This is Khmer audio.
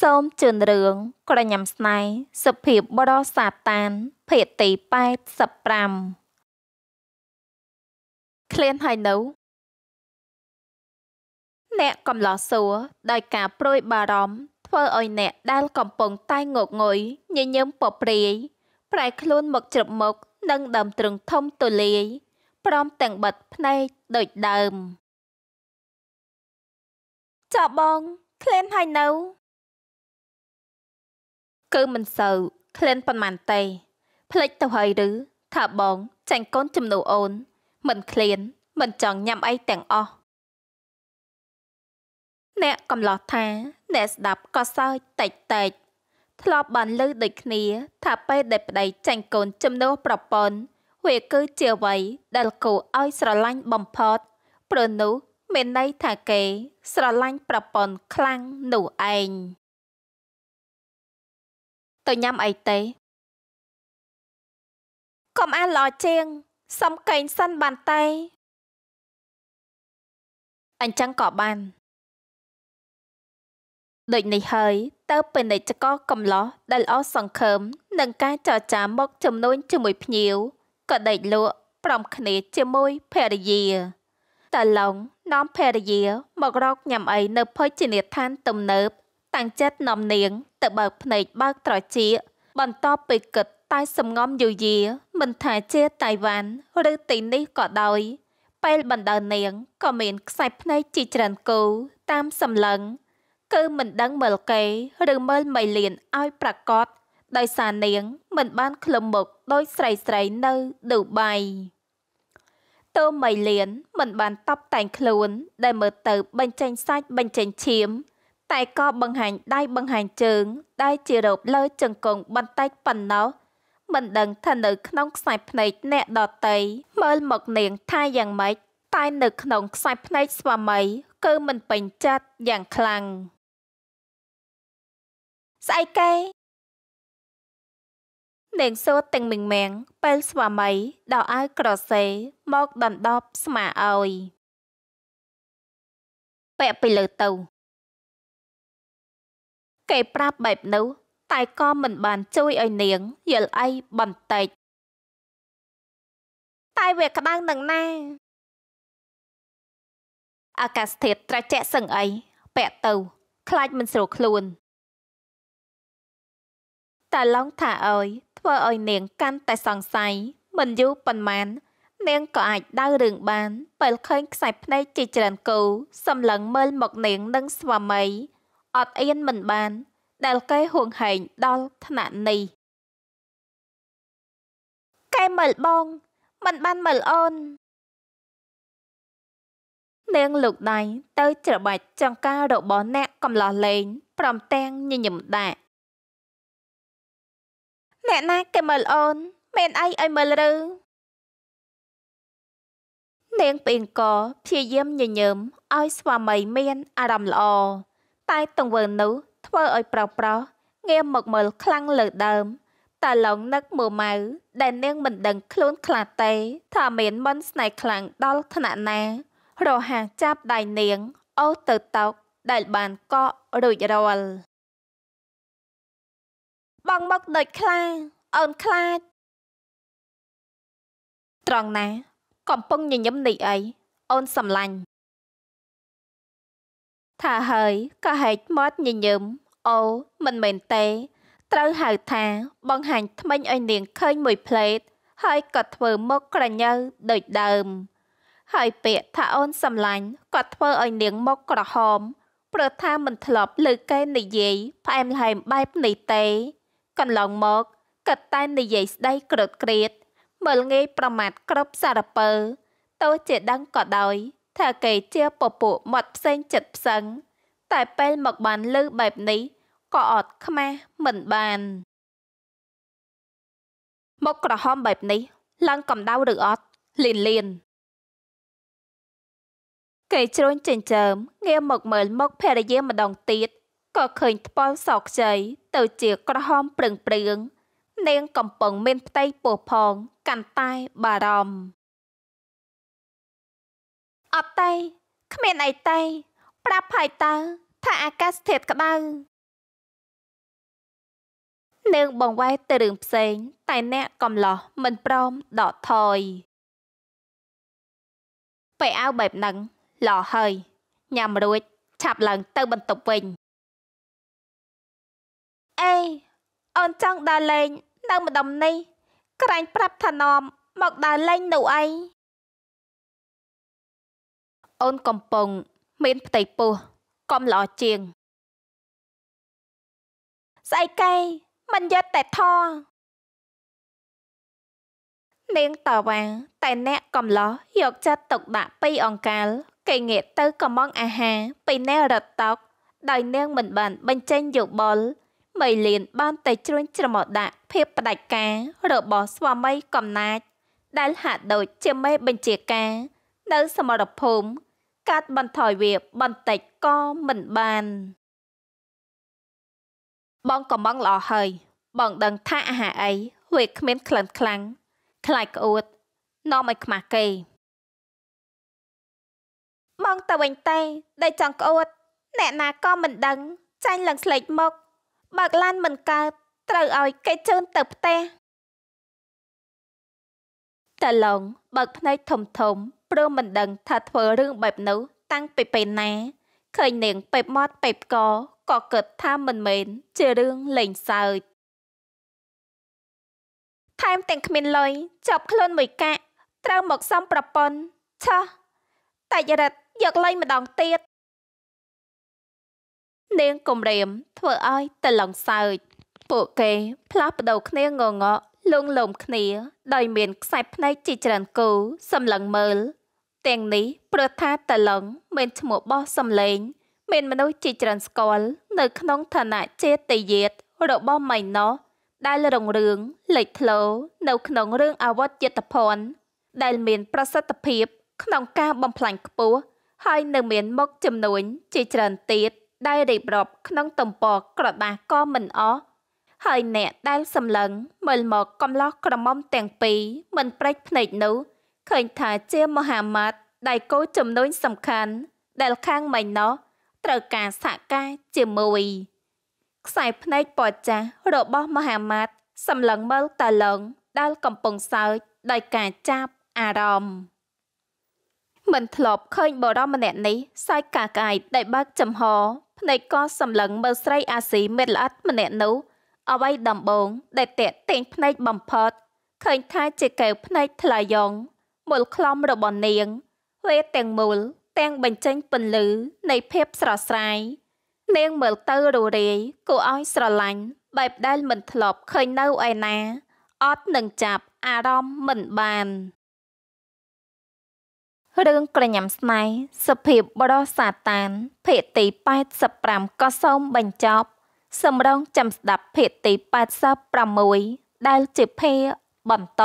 សូមជឿនរឿងក្រញ៉ាំស្នេហ៍សុភាពបរសាតានភាគទី85ឃ្លានហើយនៅ អ្នកកំឡោះសួរដោយការប្រួយបារម្ភធ្វើឲ្យអ្នកដែលកំពុងតែងងុយញញឹមពព្រាយប្រែ ខ្លួនមកជ្រឹបមុខនិងដើមទ្រឹងធំទូលាយព្រមទាំងបិទភ្នែកដូចដើមចាបងឃ្លានហើយនៅគឺមិនសូវក្លែនប៉ុន្មានទេភ្លេចទៅហើយឬថាបងចាញ់កូនចំនួនអូន មិនក្លៀនមិនចង់ញ៉ាំអីទាំងអស់អ្នកកំឡោះថា អ្នកស្ដាប់ក៏សើចតិចតិចធ្លាប់បានលើដូចគ្នាថាពេលដែលប្តីចាញ់កូន ចំនួនប្រពន្ធវាគឺជាអ្វីដែលគូឲ្យស្រឡាញ់បំផុតព្រោះនោះមានន័យថាគេ ស្រឡាញ់ប្រពន្ធខ្លាំងនោះឯងទៅញ៉ាំអីទេកុំអានល្អជាងសុំកេងសិនបានតែ អញ្ចឹងក៏បានដូចនេះហើយទៅពាណិជ្ជករកំឡោះដែលល្អសង្ឃឹមនឹងការចរចាមកចំនួនជាមួយភ្ញៀវក៏ដេកលក់ព្រមគ្នាជាមួយភរិយាតាឡុងនាំភរិយា មករកញ៉ាំអីនៅភោជនីយដ្ឋានទំនើប តាំងចិត្តនាំនាងទៅបើកភ្នែកបើកត្រចៀកបន្តពេលគិតតែសំងំយូយា មិនថាជាតៃវ៉ាន់ឬទីនេះក៏ដោយពេលបណ្ដើនាងក៏មានខ្សែភ្នែកជាច្រើនគូតាមសម្លឹង គឺមិនដឹងមើលគេឬមើលមីលៀនឲ្យប្រកបដោយសារនាង មិនបានក្លឹមមុខដោយស្រីស្រីនៅឌូបៃតើមីលៀនមិនបានតបតែងខ្លួន ដែលមើលទៅ បញ្ចេញសាច់បញ្ចេញឈាមតែក៏បង្ហាញដៃបង្ហាញជើងដែលជារូបលើជង្គង់បន្តិចប៉ុណ្ណោះមិនដឹងថានៅក្នុងខ្សែភ្នែកអ្នកដតីមើលមកនាងថាយ៉ាងម៉េចតែនៅក្នុងខ្សែភ្នែកស្វាមីគឺមិនពេញចិត្តយ៉ាងខ្លាំងស្អីគេនាងសួរទាំងមិញមាំងពេលស្វាមីដកអាវក្រសេមកដណ្ដប់ស្មាឲ្យពាក់ពីលើទៅគេប្រាប់បែបនោះតែក៏មិនបានជួយឲ្យនាងយល់អីបន្តិចតែវាក្តៅនឹងណា អាកាសធាតុត្រជាក់សឹងអីពាក់ទៅ ខ្លាចមិនស្រួលខ្លួន តែឡងថាអើយធ្វើឲ្យនាងកាន់តែសង្ស័យមិនយូរប៉ុន្មាន នាងក៏អាចដៅរឿងបានពេលឃើញខ្សែភ្នែកជាច្រើនគូសម្លឹងមើលមកនាងនិងស្វាមីអត់អៀនមិនបាន ដែលគេហួងហែងដល់ថ្នាក់នេះគេមើលបង មិនបានមើលអូន នាងលោកដៃទៅ ច្របាច់ចង្ការរបស់អ្នកកំឡោះលេងព្រមទាំងញញឹមដាក់អ្នកណាគេមើលអូន មានអីឲ្យមើលឬនាងពេងកព្យាយាមញញើមឲ្យស្វាមីមាន អារម្មណ៍ល្អតែទង្វើនោះធ្វើឲ្យប្រុសប្រុសងាកមកមើលខ្លាំងលើដើមតាឡុងនឹកមើលម៉ៅដែលនាងមិនដឹងខ្លួនខ្លះទេថាមានមន្តស្នេហ៍ខ្លាំងដល់ថ្នាក់ណារហ័សចាប់ដៃនាងអូសទៅតោកដែលបានកក់រួចរាល់បងមកដូចខ្លាអូនខ្លាចត្រង់ណាកំពុងញញឹមនេះអីអូនសំឡាញ់ថាហើយក៏ហែកមាត់ញញឹមអូមិនមែនទេ ត្រូវហៅថាបង្ហាញថ្មិញឲ្យនាង ឃើញមួយផ្លេត ហើយក៏ធ្វើមុខក្រញើដូចដើម ហើយពាក្យថាអូនសំឡាញ់ក៏ធ្វើឲ្យនាងមុខក្រហមព្រោះថាមិនធ្លាប់លើកែនិយាយផ្អែមល្ហែមបែបនេះទេកន្លងមកក៏តែនិយាយស្ដីក្រត់ក្រៀតមើលងាយប្រមាថគ្រប់សារពើទោះជាដឹងក៏ដោយថាគេជាពពួកមាត់ផ្សេងចិត្តផ្សឹងតែ ពេលមកបានលឺបែបនេះ ក៏អត់ខ្មាស់មិនបានមុខក្រហមបែបនេះឡើងកម្ដៅឬអត់លៀនលៀនគេជ្រុញចិញ្ចើមងាកមកមើលមុខភរិយា ម្ដងទៀត ក៏ឃើញថ្ពាល់សោកខ្ចីទៅជាក្រហមព្រឹងព្រឹងនាងកំពុងមានផ្ទៃពោះផង កាន់តែបារម្ភអត់ទេគ្មានអីទេប្រាប់ហើយតើថាអាកាសធាតុក្តៅនាងបងវ៉ែទៅរឿងផ្សេង តែអ្នកកំឡោះមិនព្រមដកថយបែអាវបែបហ្នឹងល្អហើយញ៉ាំរួចឆាប់ឡើងទៅបន្ទប់វិញអេអូនចង់ដើរលេងនៅម្ដុំនេះ ក្រែងប្រាប់ថានោមមកដើរលេងនៅអីអូនកំពុងមានផ្ទៃពោះ កំល្អជាងស្អីកែមិនយកតែធေါ်នាងតាវ៉ាតែអ្នកកំឡោះយកចិត្តទុកដាក់ពីអង្កាលគេងាកទៅ កំងអាហារពីអ្នករត់តោកដោយនាងមិនបាន បញ្ចេញយោបល់មីលៀនបានតែជ្រួញច្រមុះដាក់ភាពផ្ដាច់ការរបស់ស្វាមីកំណាច ដែលហាក់ដូចជាមេបញ្ជាការ នៅ សមរភូមិកាត់បន្ថយវាបន្តិចក៏មិនបាន បងកំងល្អហើយ បងដឹងថាអាហារអីវាគ្មានក្លិនខ្លាំងខ្លាចក្អួតនាំឲ្យខ្មាស់គេបងទៅវិញទេដែលចង់ក្អួតអ្នកណាក៏មិនដឹងចាញ់ឡើងស្លេកមកបើកឡានមិនកើតត្រូវឲ្យគេជូនទៅផ្ទះតាឡងបើកភ្នែកធំធំព្រមមិនដឹងថាធ្វើរឿងបែបនោះតាំងពីពេលណាឃើញនាងពេបមាត់ពេបកក៏គិតថាមិនមែនជារឿងលេងសើចថែមទាំងគ្មានលុយចាប់ខ្លួនមួយកាក់ត្រូវមកសំប្រពន្ធឆោះតាច់រិតយកលុយម្ដងទៀតនាងគំរាមធ្វើឲ្យតឡងសើចពួកគេផ្លាស់ប្ដូរគ្នាងងកលងលោមគ្នាដោយមានខ្សែភ្នែកជាច្រើនគូសម្លឹងមើល ទាំងនេះព្រោះថាតឡុងមានឈ្មោះបោះសំឡេងមានមនុស្សជាច្រើនស្គាល់នៅក្នុងឋានៈចេតយាតរបស់ម៉ៃណោះដែលរងរឿងលេចធ្លោនៅក្នុងរឿងអវត្តយត្តភ័ណ្ឌដែលមាន ប្រសិទ្ធភាព ក្នុងការបំផ្លាញខ្ពស់ហើយនៅមានមុខចំនួនជាច្រើនទៀត ដែលរៀបរាប់ក្នុងទំព័រក្រដាសក៏មិនអស់ហើយអ្នកដែលសម្លឹងមើលមកកំឡោះក្រមុំទាំងពីរមិនប្រេចភ្នែកនោះឃើញថាជាមហាម៉ាត់ដៃគោចំនួនសំខាន់ដែលខាងមិញនោះត្រូវការសហការជាមួយខ្សែភ្នែកពណ៌ចាស់របស់មហាម៉ាត់សម្លឹងមើលតាឡងដែលកំពុងសើចដោយការចាប់អារម្មណ៍មិនធ្លាប់ឃើញបរមម្នាក់នេះសាច់កាកាយដែលបើកចំហភ្នែកក៏សម្លឹងមើលស្រីអាស៊ីមេតល្អិតម្នាក់នោះអ្វីដំបូងដែលតាក់ទាញភ្នែកបំផុតឃើញថាជាកែវភ្នែកថ្លាយ៉ងមូលក្លំរបស់នាងវេទាំងមូលទាំងបញ្ចេញពន្លឺ នៃភាពស្រស់ស្រាយ នាងមើលទៅរូរាយគួរឲ្យស្រឡាញ់បែបដែលមិនធ្លាប់ឃើញនៅឯណាអត់នឹងចាប់អារម្មណ៍មិនបានរឿងក្រញ៉ាំស្នេហ៍សភាពបរោះសាតានភាគទី85ក៏សូមបញ្ចប់សម្រងចាំស្ដាប់ភាគទី86ដែលជាភាបន្ត